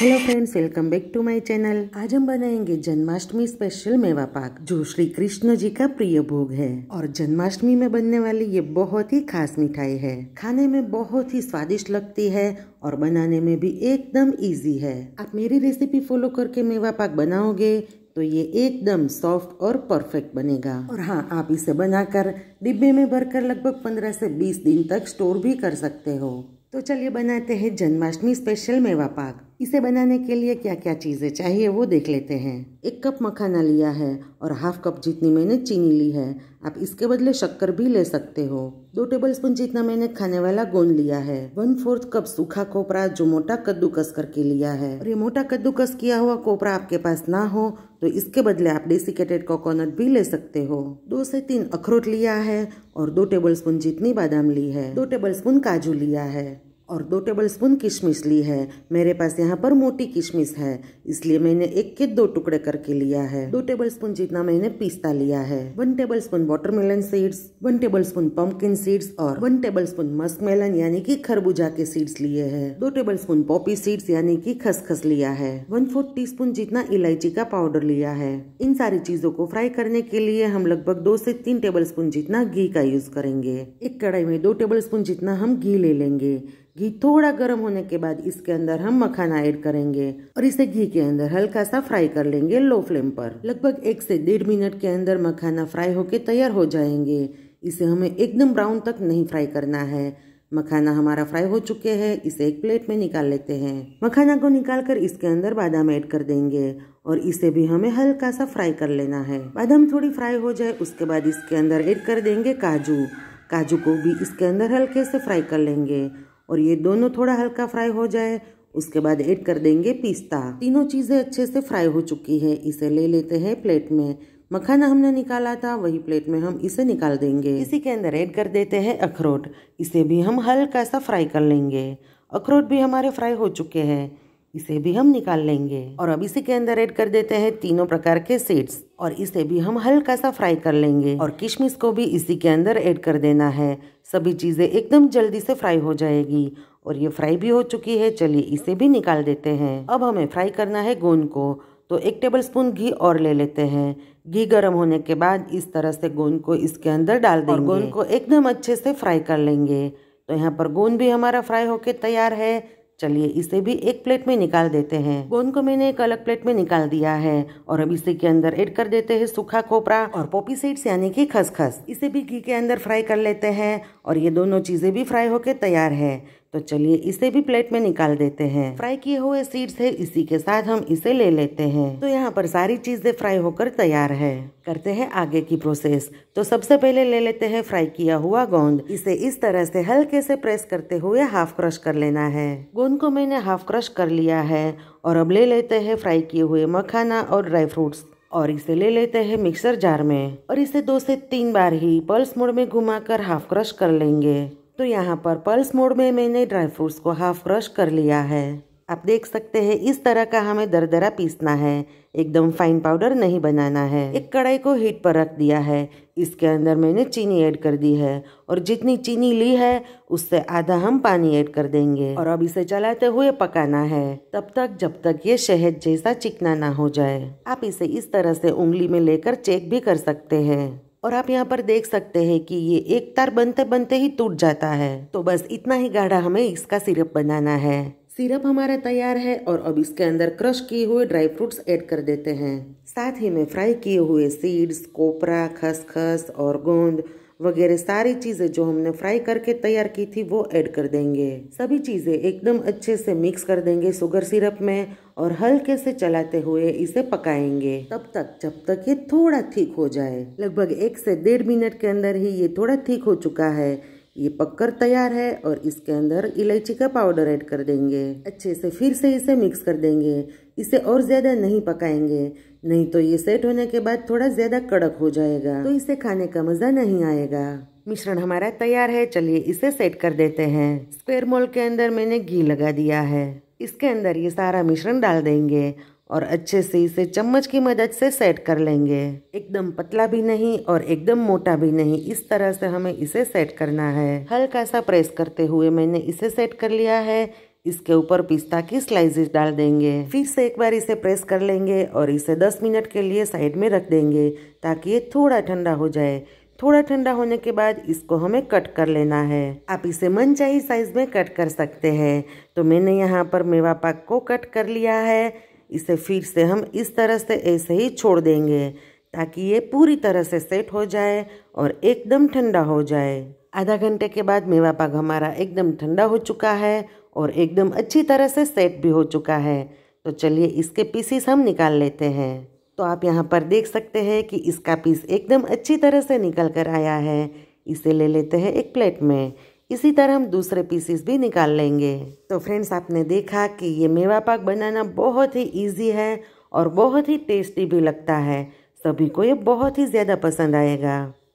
hello friends welcome back to my channel आज हम बनाएंगे जन्माष्टमी स्पेशल मेवा पाक जो श्री कृष्ण जी का प्रिय भोग है और जन्माष्टमी में बनने वाली ये बहुत ही खास मिठाई है खाने में बहुत ही स्वादिष्ट लगती है और बनाने में भी एकदम इजी है आप मेरी रेसिपी फॉलो करके मेवा पाक बनाओगे तो ये एकदम सॉफ्ट और परफेक्ट बनेगा और हाँ आप इसे बनाकर डिब्बे में भरकर लगभग 15 से 20 दिन तक स्टोर भी कर सकते हो तो चलिए बनाते हैं जन्माष्टमी स्पेशल मेवा पाक इसे बनाने के लिए क्या क्या चीज़ें चाहिए वो देख लेते हैं एक कप मखाना लिया है और हाफ कप जितनी मैंने चीनी ली है आप इसके बदले शक्कर भी ले सकते हो दो टेबल स्पून जितना मैंने खाने वाला गोंद लिया है वन फोर्थ कप सूखा कोपरा जो मोटा कद्दूकस करके लिया है और ये मोटा कद्दूकस किया हुआ कोपरा आपके पास ना हो तो इसके बदले आप डेसिकेटेड कोकोनट भी ले सकते हो दो से तीन अखरोट लिया है और दो टेबलस्पून जितनी बादाम ली है दो टेबलस्पून काजू लिया है और दो टेबलस्पून किशमिश ली है मेरे पास यहाँ पर मोटी किशमिश है इसलिए मैंने एक के दो टुकड़े करके लिया है दो टेबलस्पून जितना मैंने पिस्ता लिया है one tablespoon watermelon seeds one tablespoon pumpkin seeds और वन टेबलस्पून मस्कमेलन यानी कि खरबूजा के सीड्स लिए है दो स्पून पॉपी सीड्स यानी की खसखस लिया है वन फोर्थ टी जितना इलायची का पाउडर लिया है इन सारी चीजों को फ्राई करने के लिए हम लगभग दो से तीन स्पून जितना घी का यूज करेंगे एक कढ़ाई में दो स्पून जितना हम घी ले लेंगे घी थोड़ा गर्म होने के बाद इसके अंदर हम मखाना ऐड करेंगे और इसे घी के अंदर हल्का सा फ्राई कर लेंगे लो फ्लेम पर लगभग एक से डेढ़ मिनट के अंदर मखाना फ्राई होके तैयार हो जाएंगे इसे हमें एकदम ब्राउन तक नहीं फ्राई करना है मखाना हमारा फ्राई हो चुके हैं इसे एक प्लेट में निकाल लेते हैं मखाना को निकाल कर इसके अंदर बादाम ऐड कर देंगे और इसे भी हमें हल्का सा फ्राई कर लेना है बादाम थोड़ी फ्राई हो जाए उसके बाद इसके अंदर ऐड कर देंगे काजू काजू को भी इसके अंदर हल्के से फ्राई कर लेंगे और ये दोनों थोड़ा हल्का फ्राई हो जाए उसके बाद ऐड कर देंगे पिस्ता तीनों चीज़ें अच्छे से फ्राई हो चुकी है इसे ले लेते हैं प्लेट में मखाना हमने निकाला था वही प्लेट में हम इसे निकाल देंगे इसी के अंदर ऐड कर देते हैं अखरोट इसे भी हम हल्का सा फ्राई कर लेंगे अखरोट भी हमारे फ्राई हो चुके हैं इसे भी हम निकाल लेंगे और अब इसी के अंदर ऐड कर देते हैं तीनों प्रकार के सीड्स और इसे भी हम हल्का सा फ्राई कर लेंगे और किशमिश को भी इसी के अंदर ऐड कर देना है सभी चीज़ें एकदम जल्दी से फ्राई हो जाएगी और ये फ्राई भी हो चुकी है चलिए इसे भी निकाल देते हैं अब हमें फ्राई करना है गोंद को तो एक टेबल स्पून घी और ले लेते हैं घी गर्म होने के बाद इस तरह से गोंद को इसके अंदर डाल देंगे गोंद को एकदम अच्छे से फ्राई कर लेंगे तो यहाँ पर गोंद भी हमारा फ्राई होके तैयार है चलिए इसे भी एक प्लेट में निकाल देते हैं गोंद को मैंने एक अलग प्लेट में निकाल दिया है और अब इसी के अंदर ऐड कर देते हैं सूखा खोपरा और पोपी सीड्स यानी कि खसखस इसे भी घी के अंदर फ्राई कर लेते हैं और ये दोनों चीजें भी फ्राई होके तैयार है तो चलिए इसे भी प्लेट में निकाल देते हैं फ्राई किए हुए सीड्स है इसी के साथ हम इसे ले लेते हैं तो यहाँ पर सारी चीजें फ्राई होकर तैयार है करते हैं आगे की प्रोसेस तो सबसे पहले ले लेते हैं फ्राई किया हुआ गोंद इसे इस तरह से हल्के से प्रेस करते हुए हाफ क्रश कर लेना है गोंद को मैंने हाफ क्रश कर लिया है और अब ले लेते हैं फ्राई किए हुए मखाना और ड्राई फ्रूट्स और इसे ले लेते हैं मिक्सर जार में और इसे दो से तीन बार ही पल्स मोड में घुमाकर हाफ क्रश कर लेंगे तो यहाँ पर पल्स मोड में मैंने ड्राई फ्रूट्स को हाफ क्रश कर लिया है आप देख सकते हैं इस तरह का हमें दरदरा पीसना है एकदम फाइन पाउडर नहीं बनाना है एक कढ़ाई को हीट पर रख दिया है इसके अंदर मैंने चीनी ऐड कर दी है और जितनी चीनी ली है उससे आधा हम पानी ऐड कर देंगे और अब इसे चलाते हुए पकाना है तब तक जब तक ये शहद जैसा चिकना ना हो जाए आप इसे इस तरह से उंगली में लेकर चेक भी कर सकते हैं और आप यहाँ पर देख सकते हैं कि ये एक तार बनते बनते ही टूट जाता है तो बस इतना ही गाढ़ा हमें इसका सिरप बनाना है सिरप हमारा तैयार है और अब इसके अंदर क्रश किए हुए ड्राई फ्रूट्स ऐड कर देते हैं साथ ही में फ्राई किए हुए सीड्स कोपरा खसखस और गोंद वगैरह सारी चीज़ें जो हमने फ्राई करके तैयार की थी वो ऐड कर देंगे सभी चीज़ें एकदम अच्छे से मिक्स कर देंगे शुगर सिरप में और हल्के से चलाते हुए इसे पकाएंगे तब तक जब तक ये थोड़ा ठीक हो जाए लगभग एक से डेढ़ मिनट के अंदर ही ये थोड़ा ठीक हो चुका है ये पककर तैयार है और इसके अंदर इलायची का पाउडर ऐड कर देंगे अच्छे से फिर से इसे मिक्स कर देंगे इसे और ज़्यादा नहीं पकाएंगे नहीं तो ये सेट होने के बाद थोड़ा ज़्यादा कड़क हो जाएगा तो इसे खाने का मज़ा नहीं आएगा मिश्रण हमारा तैयार है चलिए इसे सेट कर देते हैं स्क्वेयर मोल के अंदर मैंने घी लगा दिया है इसके अंदर ये सारा मिश्रण डाल देंगे और अच्छे से इसे चम्मच की मदद से सेट कर लेंगे एकदम पतला भी नहीं और एकदम मोटा भी नहीं इस तरह से हमें इसे सेट करना है हल्का सा प्रेस करते हुए मैंने इसे सेट कर लिया है इसके ऊपर पिस्ता की स्लाइसेस डाल देंगे फिर से एक बार इसे प्रेस कर लेंगे और इसे 10 मिनट के लिए साइड में रख देंगे ताकि ये थोड़ा ठंडा हो जाए थोड़ा ठंडा होने के बाद इसको हमें कट कर लेना है आप इसे मनचाही साइज में कट कर सकते हैं तो मैंने यहाँ पर मेवा पाक को कट कर लिया है इसे फिर से हम इस तरह से ऐसे ही छोड़ देंगे ताकि ये पूरी तरह से सेट हो जाए और एकदम ठंडा हो जाए आधा घंटे के बाद मेवा पाक हमारा एकदम ठंडा हो चुका है और एकदम अच्छी तरह से सेट भी हो चुका है तो चलिए इसके पीसीस हम निकाल लेते हैं तो आप यहाँ पर देख सकते हैं कि इसका पीस एकदम अच्छी तरह से निकल कर आया है इसे ले लेते हैं एक प्लेट में इसी तरह हम दूसरे पीसीस भी निकाल लेंगे तो फ्रेंड्स आपने देखा कि ये मेवा पाक बनाना बहुत ही इजी है और बहुत ही टेस्टी भी लगता है सभी को ये बहुत ही ज़्यादा पसंद आएगा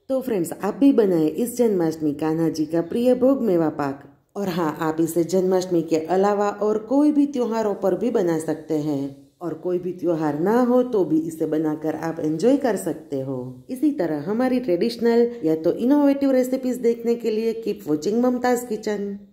तो फ्रेंड्स आप भी बनाएं इस जन्माष्टमी कान्हा जी का प्रिय भोग मेवा पाक और हाँ आप इसे जन्माष्टमी के अलावा और कोई भी त्योहारों पर भी बना सकते हैं और कोई भी त्योहार ना हो तो भी इसे बनाकर आप एंजॉय कर सकते हो इसी तरह हमारी ट्रेडिशनल या तो इनोवेटिव रेसिपीज देखने के लिए कीप वॉचिंग ममताज किचन